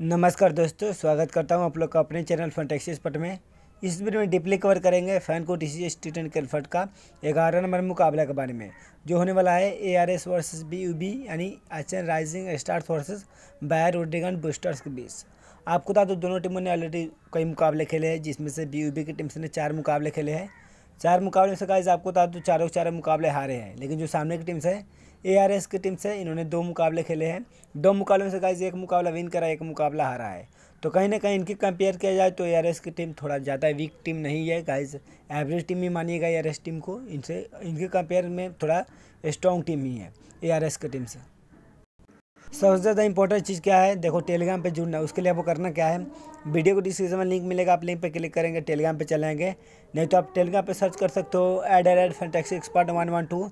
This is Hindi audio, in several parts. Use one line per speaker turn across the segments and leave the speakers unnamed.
नमस्कार दोस्तों स्वागत करता हूं आप लोग का अपने चैनल फन टैक्सी एक्सपर्ट में इस वीडियो में डीपली कवर करेंगे फैन को टी सी एस टी का ग्यारह नंबर मुकाबला के बारे में जो होने वाला है A R S versus B U B यानी HN rising stars versus Bayer रोडिगन बूस्टर्स के बीच आपको बता दो दोनों टीमों ने ऑलरेडी कई मुकाबले खेले हैं जिसमें से बी यू बी की टीम से ने चार मुकाबले खेले हैं चार मुकाबले से गाइज आपको बता दो चारों चारों मुकाबले हारे हैं लेकिन जो सामने की टीम्स हैं एआरएस की टीम से इन्होंने दो मुकाबले खेले हैं दो मुकाबले से गाइज एक मुकाबला विन करा एक मुकाबला हारा है तो कहीं ना कहीं इनकी कंपेयर किया जाए तो एआरएस की टीम थोड़ा ज़्यादा वीक टीम नहीं है गाइज एवरेज टीम ही मानिएगा एस टीम को इनसे इनके कंपेयर में थोड़ा स्ट्रॉन्ग टीम ही है एस की टीम से सबसे ज़्यादा इंपॉर्टेंट चीज़ क्या है देखो टेलीग्राम पे जुड़ना उसके लिए आपको करना क्या है वीडियो को डिस्क्रिप्शन में लिंक मिलेगा आप लिंक पे क्लिक करेंगे टेलीग्राम पे चलेंगे नहीं तो आप टेलीग्राम पे सर्च कर सकते हो add add add fantastic expert one one two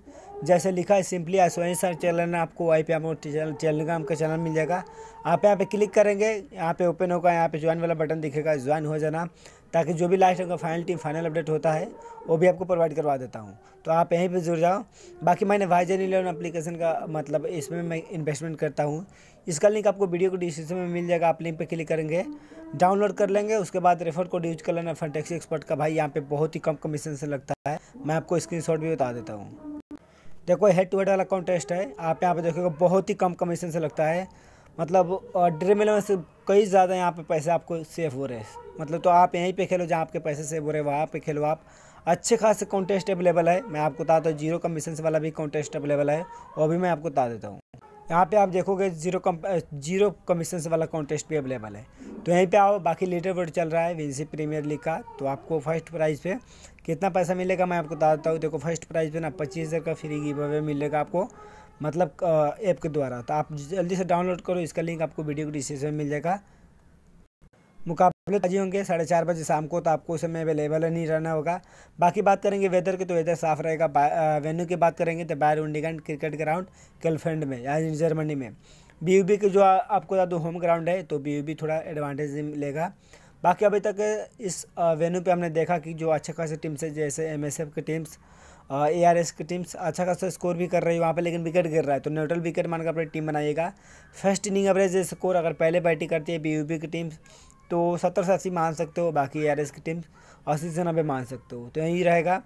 जैसे लिखा है सिंपली ऐसे वहीं सर्च चलाना आपको वाई पे आपको टेलीग्राम का चैनल मिल जाएगा आप यहाँ पे क्लिक करेंगे यहाँ पे ओपन होगा यहाँ पे ज्वाइन वाला बटन दिखेगा ज्वाइन हो जाना ताकि जो भी लास्ट का फाइनल टीम फाइनल अपडेट होता है वो भी आपको प्रोवाइड करवा देता हूँ तो आप यहीं पे जुड़ जाओ बाकी मैंने वाइजन इलेवन अप्लीकेशन का मतलब इसमें मैं इन्वेस्टमेंट करता हूँ इसका लिंक आपको वीडियो को डिस्क्रिप्शन में मिल जाएगा आप लिंक पर क्लिक करेंगे डाउनलोड कर लेंगे उसके बाद रेफर कोड यूज कर लेना फंटेक्सी एक्सपर्ट का भाई यहाँ पर बहुत ही कम कमीशन से लगता है मैं आपको स्क्रीन भी बता देता हूँ देखो हेड टू हेड वाला कॉन्टेस्ट है आप यहाँ पर देखोगे बहुत ही कम कमीशन से लगता है मतलब ड्रीम इलेवन से कई ज़्यादा यहाँ पे पैसे आपको सेव हो रहे हैं मतलब तो आप यहीं पे खेलो जहाँ आपके पैसे सेव हो रहे हैं वहाँ पे खेलो आप अच्छे खासे कॉन्टेस्ट अवेलेबल है मैं आपको बताता हूँ जीरो कमीशन वाला भी कॉन्टेस्ट अवेलेबल है वो भी मैं आपको बता देता हूँ यहाँ पे आप देखोगे जीरो कम जीरो कमीशन वाला कॉन्टेस्ट भी अवेलेबल है तो यहीं पे आओ बाकी लीडर बोर्ड चल रहा है विंसी प्रीमियर लीग का तो आपको फर्स्ट प्राइज़ पे कितना पैसा मिलेगा मैं आपको बता देता हूँ देखो फर्स्ट प्राइज़ पे ना पच्चीस हज़ार का फ्री गिव अवे मिलेगा आपको मतलब ऐप के द्वारा तो आप जल्दी से डाउनलोड करो इसका लिंक आपको वीडियो के डिस्क्रिप्शन में मिल जाएगा मुकाबले ताजी होंगे साढ़े चार बजे शाम को तो आपको उस समय अवेलेबल नहीं रहना होगा बाकी बात करेंगे वेदर के तो वेदर साफ रहेगा वेन्यू की बात करेंगे तो बायर उंडीगंड क्रिकेट ग्राउंड कैलफेंड में या जर्मनी में बी के जो आपको ज़्यादा होम ग्राउंड है तो बी थोड़ा एडवांटेज मिलेगा बाकी अभी तक इस वेन्यू पे हमने देखा कि जो अच्छे खासे टीम्स है जैसे एमएसएफ की टीम्स ए आर एस की टीम्स अच्छा खासा स्कोर भी कर रही है वहाँ पर लेकिन विकेट गिर रहा है तो न्यूट्रल विकेट मानकर अपनी टीम बनाइएगा फर्स्ट इनिंग एवरेज स्कोर अगर पहले बैटिंग करती है बी यू पी की टीम्स तो सत्तर से अस्सी मान सकते हो बाकी ए आर एस की टीम्स अस्सी से नब्बे मान सकते हो तो यही रहेगा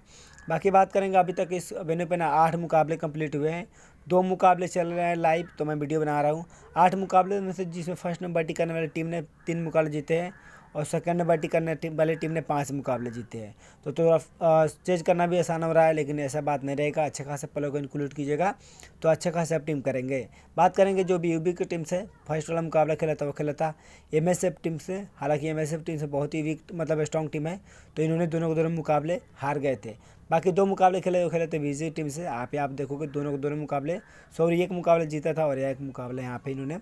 बाकी बात करेंगे अभी तक इस वेन्यू पे ना आठ मुकाबले कंप्लीट हुए हैं दो मुकाबले चल रहे हैं लाइव तो मैं वीडियो बना रहा हूँ आठ मुकाबले में से जिसमें फर्स्ट नंबर बैटिंग करने वाली टीम ने तीन मुकाबले जीते हैं और सेकेंड बैटिंग करने वाले वाली टीम ने पाँच मुकाबले जीते हैं तो थोड़ा तो चेंज करना भी आसान हो रहा है लेकिन ऐसा बात नहीं रहेगा अच्छे खासे पलों को इंक्लूड कीजिएगा तो अच्छे खासे आप टीम करेंगे बात करेंगे जो भी यूबी की टीम से फर्स्ट वाला मुकाबला खेला था वो खेला था एम टीम से हालांकि एम टीम से बहुत ही वीक मतलब स्ट्रॉन्ग टीम है तो इन्होंने दोनों के दोनों मुकाबले हार गए थे बाकी दो मुकाबले खेले वो खेले थे विजयी टीम से आप ही आप देखोगे दोनों के दोनों मुकाबले सॉरी एक मुकाबले जीता था और एक मुकाबला यहाँ पे इन्होंने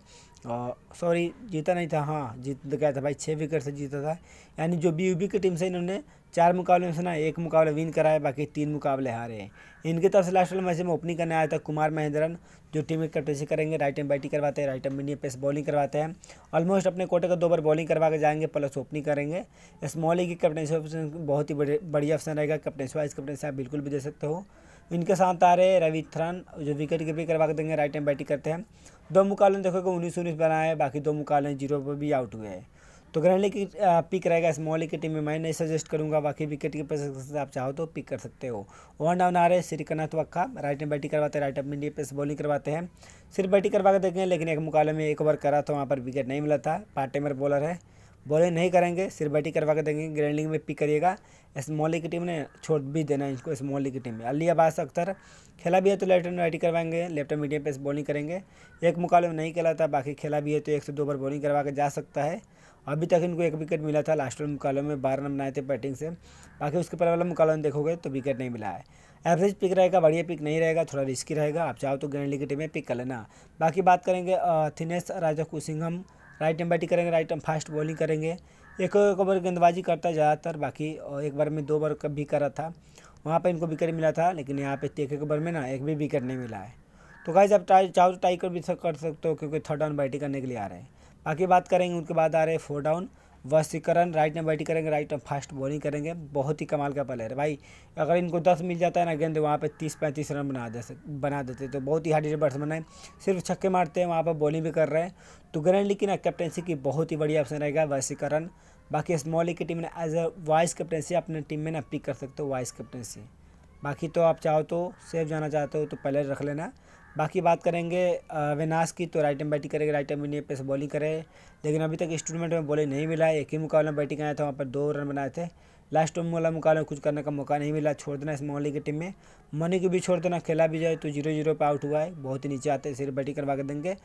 और सॉरी जीता नहीं था हाँ जीत गया था भाई छः विकेट से जीता था यानी जो बी की टीम से इन्होंने चार मुकाबले में से ना एक मुकाबले विन कराए बाकी तीन मुकाबले हारे हैं इनकी तरफ से लास्ट वाले मैच में ओपनिंग करने आया था कुमार महेंद्रन जो टीम की कैप्टनसी करेंगे राइट एंड बैटिंग करवाते हैं right time medium pace bowling करवाते हैं ऑलमोस्ट अपने कोटे का दो बार बॉलिंग करवा के जाएंगे प्लस ओपनिंग करेंगे स्मॉल की कैप्टनसी ऑप्शन बहुत ही बढ़िया ऑप्शन रहेगा कैप्टनसी वाइस कैप्टन आप बिल्कुल भी दे सकते हो इनके साथ आ रहे रवि थ्रन जो विकेट कीपिंग करवा के देंगे राइट एंड बैटिंग करते हैं दो मुकाबले देखोगे उन्नीस उन्नीस बनाए बाकी दो मुकाबले जीरो पर भी आउट हुए हैं तो ग्रैंडली की पिक रहेगा स्मॉल की टीम में मैं नहीं सजेस्ट करूंगा बाकी विकेट के पैसे आप चाहो तो पिक कर सकते हो वन डाउन आ रहे हैं श्रीकनाथ वक्का राइट में बैटिंग करवाते हैं right up medium pace bowling करवाते हैं सिर्फ बैटिंग करवा कर देखेंगे लेकिन एक मुकाबले में एक ओवर करा तो वहाँ पर विकेट नहीं मिला था पार्ट टाइमर बॉलर है बॉलिंग नहीं करेंगे सिर्फ बैटिंग करवा कर देंगे ग्रैंडिंग में पिक करिएगा स्मॉली की टीम ने छोड़ भी देना इसको स्मॉली की टीम में अली अब्बास अख्तर खेला भी है तो लेफ्ट एंड बैटिंग करवाएंगे लेफ्ट मीडियम पेस बॉलिंग करेंगे एक मुकाबले में नहीं खेला था बाकी खेला भी है तो एक से दो ओवर बॉलिंग करवा के जा सकता है अभी तक इनको एक विकेट मिला था लास्ट वाले मुकाबले में बारह रन बनाए थे बैटिंग से बाकी उसके पहले वाला मुकाबला देखोगे तो विकेट नहीं मिला है एवरेज पिक रहेगा बढ़िया पिक नहीं रहेगा थोड़ा रिस्की रहेगा आप चाहो तो ग्रैंड लीग की टीम में पिक कर लेना बाकी बात करेंगे थिनेस राजा कुसिंघम राइट एम बैटिंग करेंगे राइट एम फास्ट बॉलिंग करेंगे एक एक ओवर गेंदबाजी करता है ज़्यादातर बाकी एक बार में दो बार भी करा था वहाँ पर इनको विकेट मिला था लेकिन यहाँ पे एक एक ओवर में ना एक भी विकेट नहीं मिला है तो गाइज आप चाहो तो टाइकर भी कर सकते हो क्योंकि थर्ड ऑन बैटिंग करने के लिए आ रहे हैं बाकी बात करेंगे उनके बाद आ रहे फोर डाउन वशीकरण राइट में बैटिंग करेंगे राइट में फास्ट बॉलिंग करेंगे बहुत ही कमाल का प्लेयर है भाई अगर इनको दस मिल जाता है ना गेंद तो वहाँ पे तीस पैंतीस रन बना दे बना देते तो बहुत ही हार्ड बैट्समैन है सिर्फ छक्के मारते हैं वहाँ पर बॉलिंग भी कर रहे हैं तो ग्रैंड लीग की ना कैप्टनसी की बहुत ही बढ़िया ऑप्शन रहेगा वशीकरण बाकी स्मॉल की टीम ने एज अ वाइस कैप्टनसी अपने टीम में ना पिक कर सकते हो वाइस कैप्टनसी बाकी तो आप चाहो तो सेफ जाना चाहते हो तो पहले रख लेना बाकी बात करेंगे विनाश की तो राइट एम बैटिंग करेंगे right arm medium pace bowling करे लेकिन अभी तक इस टूर्नामेंट में बॉलिंग नहीं मिला है एक ही मुकाबले में बैटिंग आया था वहाँ पर दो रन बनाए थे लास्ट वाला मुकाबला में कुछ करने का मौका नहीं मिला छोड़ देना इस मोहल्ले की टीम में मनी को भी छोड़ देना खेला भी जाए तो जीरो जीरो पर आउट हुआ है बहुत ही नीचे आते हैं सिर्फ बैटिंग करवा के देंगे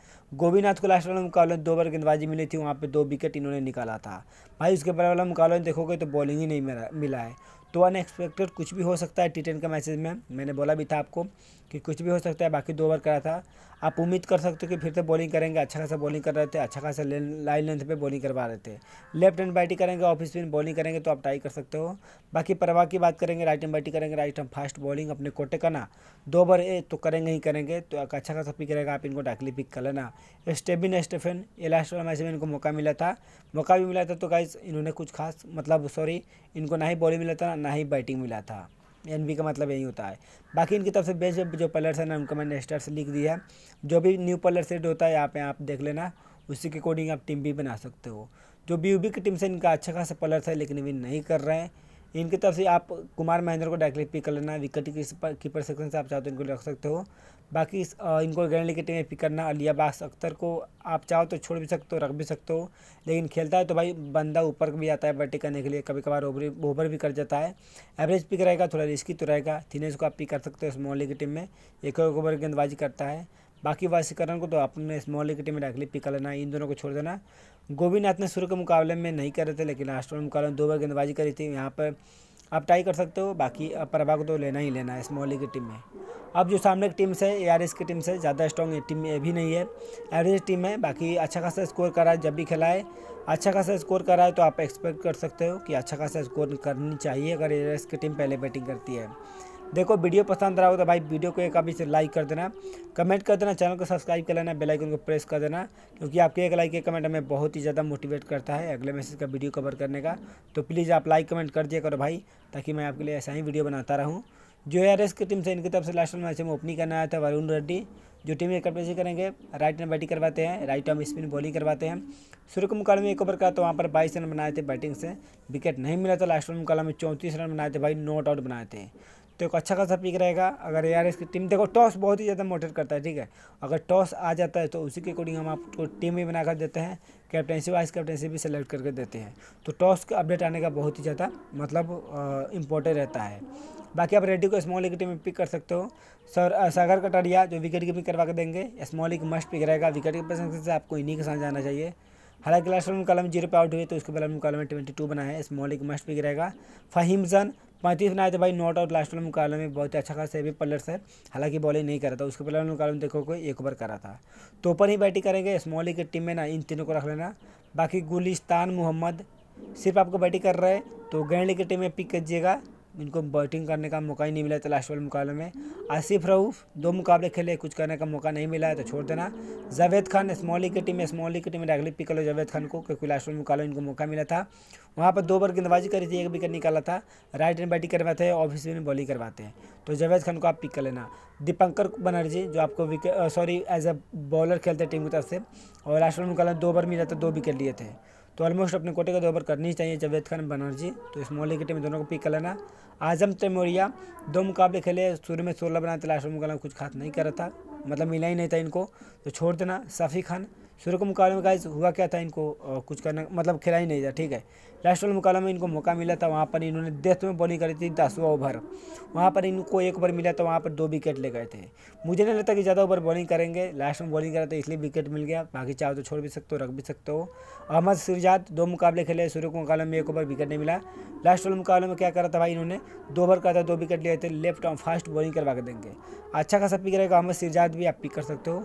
गोबीनाथ को लास्ट वाला मुकाबले में दो बार गेंदबाजी मिली थी वहाँ पर दो विकेट इन्होंने निकाला था भाई उसके बाद वाला मुकाबले में देखोगे तो बॉलिंग ही नहीं मिला है तो अनएक्सपेक्टेड कुछ भी हो सकता है टी टेन के मैचेज में मैंने बोला भी था आपको कि कुछ भी हो सकता है बाकी दो ओवर करा था आप उम्मीद कर सकते हो कि फिर से बॉलिंग करेंगे अच्छा खासा बॉलिंग कर रहे थे अच्छा खासा ले लाइन लेंथ पे बॉलिंग करवा रहे थे लेफ्ट एंड बैटिंग करेंगे ऑफ स्पिन बॉलिंग करेंगे तो आप ट्राई कर सकते हो बाकी परवाह की बात करेंगे राइट एंड बैटिंग करेंगे राइट एंड फास्ट बॉलिंग अपने कोटे करना दो ओवर तो करेंगे ही करेंगे तो अच्छा खासा पिक रहेगा आप इनको डाकली पिक कर लेना स्टेबिन स्टेफन ये लास्ट वाला मैच में इनको मौका मिला था मौका भी मिला था तो गाइज इन्होंने कुछ खास मतलब सॉरी इनको ना ही बॉलिंग मिला था ना ही बैटिंग मिला था एन का मतलब यही होता है बाकी इनकी तरफ से बेस्ट जो पलर्स है ना उनको मैंने स्टार्स से लिख दिया जो भी न्यू पलर सेट होता है यहाँ पे आप देख लेना उसी के अकॉर्डिंग आप टीम भी बना सकते हो जो बी की टीम से इनका अच्छा खासा पलर्स है लेकिन अभी नहीं कर रहे हैं इनकी तरफ से आप कुमार महेंद्र को डायरेक्टली पिक कर लेना विकेट कीपर सेक्शन से आप चाहो तो इनको रख सकते हो बाकी इस इनको ग्रैंड लीग टीम में पिक करना अलिया बास अख्तर को आप चाहो तो छोड़ भी सकते हो रख भी सकते हो लेकिन खेलता है तो भाई बंदा ऊपर भी आता है बैटिंग करने के लिए कभी कभार ओवरी ओवर भी कर जाता है एवरेज पिक रहेगा थोड़ा रिस्की तो रहेगा थीनेस को आप पिक कर सकते हो स्मॉल लीग की टीम में एक ओवर गेंदबाजी करता है बाकी वासीकरण को तो अपने स्मॉल इक्विटी में रख ली पिका लेना इन दोनों को छोड़ देना गोविंदनाथ ने शुरू के मुकाबले में नहीं कर रहे थे लेकिन लास्ट में मुकाबले में दो बार गेंदबाजी करी थी यहाँ पर आप ट्राई कर सकते हो बाकी प्रभा को तो लेना ही लेना है स्मॉल की टीम में अब जो सामने की टीम से ए की टीम से ज़्यादा स्ट्रॉन्ग टीम ये भी नहीं है एवरेज टीम है बाकी अच्छा खासा स्कोर करा है जब भी खेला है अच्छा खासा स्कोर करा है तो आप एक्सपेक्ट कर सकते हो कि अच्छा खासा स्कोर करनी चाहिए अगर ए की टीम पहले बैटिंग करती है देखो वीडियो पसंद रहा हो तो भाई वीडियो को एक अभी से लाइक कर देना कमेंट कर देना चैनल को सब्सक्राइब कर लेना बेलाइकन को प्रेस कर देना क्योंकि आपके एक लाइक एक कमेंट हमें बहुत ही ज़्यादा मोटिवेट करता है अगले मैसेज का वीडियो कवर करने का तो प्लीज़ आप लाइक कमेंट कर दिया करो भाई ताकि मैं आपके लिए ऐसा ही वीडियो बनाता रहूँ जो आर की टीम से इनकी तरफ से लास्ट मैच में ओपनिंग करना आया था वरुण रेड्डी जो टीम एक कैप्टनसी करेंगे राइट हैंड बैटिंग करवाते हैं राइट आर्म स्पिन बॉलिंग करवाते हैं सूर्य को मुकाबले में एक ओवर का तो वहाँ पर बाईस रन बनाए थे बैटिंग से विकेट नहीं मिला था लास्ट ओवर मुकाल में चौंतीस रन बनाए थे भाई नॉट आउट बनाए थे तो एक अच्छा खासा पिक रहेगा अगर यार इसकी टीम देखो टॉस बहुत ही ज़्यादा मोटर करता है ठीक है अगर टॉस आ जाता है तो उसी के अकॉर्डिंग हम आपको टीम भी बनाकर देते हैं कैप्टनसी वाइस कैप्टनसी भी सेलेक्ट करके देते हैं तो टॉस का अपडेट आने का बहुत ही ज़्यादा मतलब इम्पोर्टेंट रहता है बाकी आप रेडी को स्मॉल लीग टीम में पिक कर सकते हो सर सागर कटारिया जो विकेट कीपिंग करवा के देंगे स्मॉल लीग मस्ट पिक रहेगा विकेट कीपर से आपको इन्हीं के साथ जाना चाहिए हालांकि लास्ट वाले कॉलम जीरो पे आउट हुए तो उसके बाद हमने में ट्वेंटी टू बनाया है इस मॉलिक मस्ट भी गिरेगा फहीमजन पैंतीस बनाए थे भाई नॉट आउट लास्ट वाले मुकाबले में बहुत अच्छा खास है भी पलर से हालांकि बॉलिंग नहीं करा था उसके पहले वाले मुकाबले में देखो कोई एक ओवर करा था तो ओपन ही बैटिंग करेंगे स्मॉली की टीम में ना इन तीनों को रख लेना बाकी गुलिस्तान मोहम्मद सिर्फ आपको बैटिंग कर रहे हैं तो गैंडली की टीम में पिक कीजिएगा इनको बैटिंग करने का मौका ही नहीं मिला था लास्ट तो वाले मुकाबले में आसिफ रऊफ दो मुकाबले खेले कुछ करने का मौका नहीं मिला है तो छोड़ देना जावेद खान स्मॉल की टीम में स्मॉल की टीम में डायरेक्टली पिक कर लो जावेद खान को क्योंकि लास्ट वाले मुकाबले इनको मौका मिला था वहाँ पर दो बार गेंदबाजी करी थी एक विकेट निकाला था राइट एंड बैटिंग करवाते हैं ऑफिस में बॉलिंग करवाते हैं तो जावेद खान को आप पिक कर लेना दीपंकर बनर्जी जो आपको wicket sorry as a bowler खेलते हैं टीम की तरफ से और लास्ट वाले मुकाबले दो बार मिला था तो दो विकेट लिए थे तो ऑलमोस्ट अपने कोटे का दो ओवर करनी चाहिए जावेद खान बनर्जी तो स्मॉल लीग की टीम दोनों को पिक कर लेना आजम तेमोरिया दो मुकाबले खेले शुरू में सोलह बनाए थे लास्ट में मुकाबला कुछ खास नहीं कर रहा था मतलब मिला ही नहीं था इनको तो छोड़ देना सफ़ी खान शुरू के मुकाबले में गाइज हुआ क्या था इनको कुछ करना मतलब खेला ही नहीं था ठीक है लास्ट वाले मुकाबले में इनको मौका मिला था वहाँ पर इन्होंने डेथ में बॉलिंग करी थी दस ओवर वहाँ पर इनको एक ओवर मिला था तो वहाँ पर दो विकेट ले गए थे मुझे नहीं लगता कि ज़्यादा ओवर बॉलिंग करेंगे लास्ट में बॉलिंग करा था तो इसलिए विकेट मिल गया बाकी चाहो तो छोड़ भी सकते हो रख भी सकते हो अहमद सिरजाद दो मुकाबले खेले सूर्य के मुकाबले में एक ओवर विकेट नहीं मिला लास्ट वाले मुकाबले में क्या करा था भाई इन्होंने दो ओवर का था दो विकेट लिए थे लेफ्ट और फास्ट बॉलिंग करवा के देंगे अच्छा खासा पिक रहेगा अहमद सिरजाद भी आप पिक कर सकते हो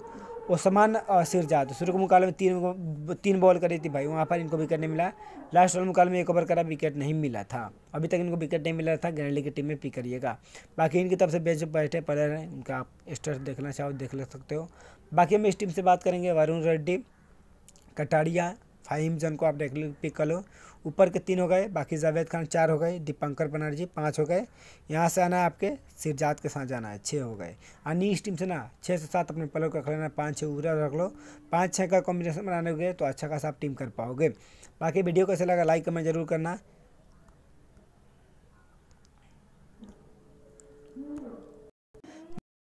ओसमान और सिर शुरू के मुकाबले में तीन तीन बॉल करी थी भाई वहाँ पर इनको विकेट नहीं मिला लास्ट ओवर मुकाबले में एक ओवर करा विकेट नहीं मिला था अभी तक इनको विकेट नहीं मिला था ग्रैंडली की टीम में पिक करिएगा बाकी इनकी तरफ से बेच बैठे पड़े हैं उनका आप स्टर्स देखना चाहो देख ले सकते हो बाकी हम इस टीम से बात करेंगे वरुण रेड्डी कटारिया फाहिम जन को आप देख लो पिक कर लो ऊपर के तीन हो गए बाकी जावेद खान चार हो गए दीपंकर बनर्जी पाँच हो गए यहाँ से आना है आपके सिरजात के साथ जाना है छः हो गए और नीच टीम से ना छः से सात अपने पलों का रख लेना पाँच छः उबरा रख लो पाँच छः का कॉम्बिनेशन बनाने तो अच्छा खासा आप टीम कर पाओगे बाकी वीडियो कैसे लगा लाइक कमेंट जरूर करना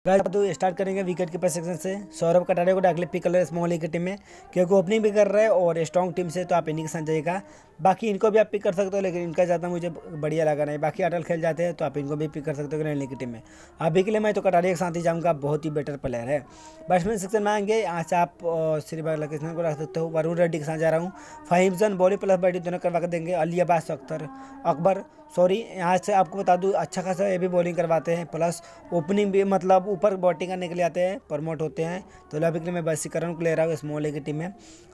तो स्टार्ट करेंगे विकेट कीपर सेक्शन से सौरभ कटारे को डाकले पिक कर रहे स्मॉल लीग की टीम में क्योंकि ओपनिंग भी कर रहे हैं और स्ट्रॉन्ग टीम से तो आप इन्हीं के साथ जाइएगा बाकी इनको भी आप पिक कर सकते हो लेकिन इनका ज़्यादा मुझे बढ़िया लगा नहीं बाकी अटल खेल जाते हैं तो आप इनको भी पिक कर सकते हो ग्रैंड लीग की टीम में अभी के लिए मैं तो कटारी के साथ ही जाऊँगा बहुत ही बेटर प्लेयर है बैट्समैन सेक्शन में आएंगे यहाँ से आप श्री बालकृष्णन को रख सकते हो वरुण रेड्डी के साथ जा रहा हूँ फाहिमजन बॉलिंग प्लस बैटिंग दोनों करवा कर देंगे अली अब्बास अख्तर अकबर सॉरी यहाँ से आपको बता दूँ अच्छा खासा ये भी बॉलिंग करवाते हैं प्लस ओपनिंग भी मतलब ऊपर बॉटिंग करने के लिए आते हैं प्रमोट होते हैं तो अभी के लिए मैं बसी करण को ले रहा हूँ स्मॉल ए की टीम में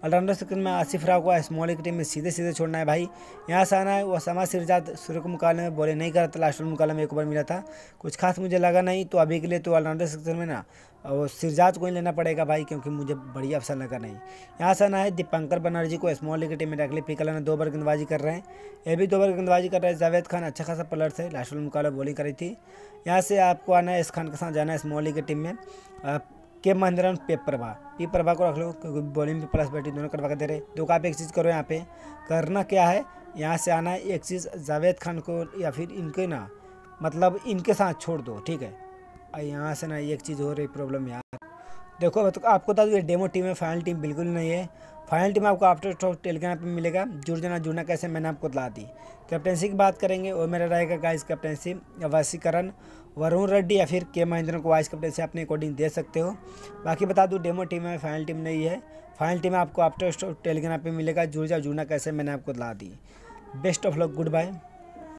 ऑलराउंडर सेक्शन में आसिफ राव को स्मॉल एक की टीम में सीधे सीधे छोड़ना करना है भाई यहाँ से आना है वसामा सिरजाद सूर्य के मुकाबले में बोले नहीं करता था लास्ट मुकाबले में एक ओवर मिला था कुछ खास मुझे लगा नहीं तो अभी के लिए तो ऑलराउंडर सेक्शन में ना वो सिरजाज को ही लेना पड़ेगा भाई क्योंकि मुझे बढ़िया अवसर लगा नहीं यहाँ से आना है दीपंकर बनर्जी को स्मॉल लीग की टीम में रख ली पिकल ने दो बार गेंदबाजी कर रहे हैं ये भी दो बार गेंदबाजी कर रहे हैं जावेद खान अच्छा खासा प्लेयर थे लास्ट मुकाबला बॉलिंग करी थी यहाँ से आपको आना है इस खान के साथ जाना है स्मॉल लीग की टीम में के महिंद्रा पे प्रभा पी प्रभा को रख लो क्योंकि बॉलिंग पे प्लस बैटिंग दोनों करवा के दे रहे दो का आप एक चीज़ करो यहाँ पे करना क्या है यहाँ से आना एक चीज़ जावेद खान को या फिर इनके ना मतलब इनके साथ छोड़ दो ठीक है और यहाँ से ना एक चीज़ हो रही प्रॉब्लम यहाँ देखो तो आपको बता दूँ ये डेमो टीम है फाइनल टीम बिल्कुल नहीं है फाइनल टीम आपको आफ्टर टॉक टेलीग्राम पे मिलेगा जुड़ जाना जुड़ना कैसे मैंने आपको बता दी कैप्टनशिप की बात करेंगे और मेरा रहेगा गाइस कैप्टनशिप वसीकरण वरुण रेड्डी या फिर के महेंद्रन को वाइस कप्टन से अपने अकॉर्डिंग दे सकते हो बाकी बता दूँ डेमो टीम है फाइनल टीम नहीं है फाइनल टीम आपको आफ्टर टेलीग्राम पर मिलेगा जुड़ जाओ जुड़ना कैसे मैंने आपको ला दी best of luck good bye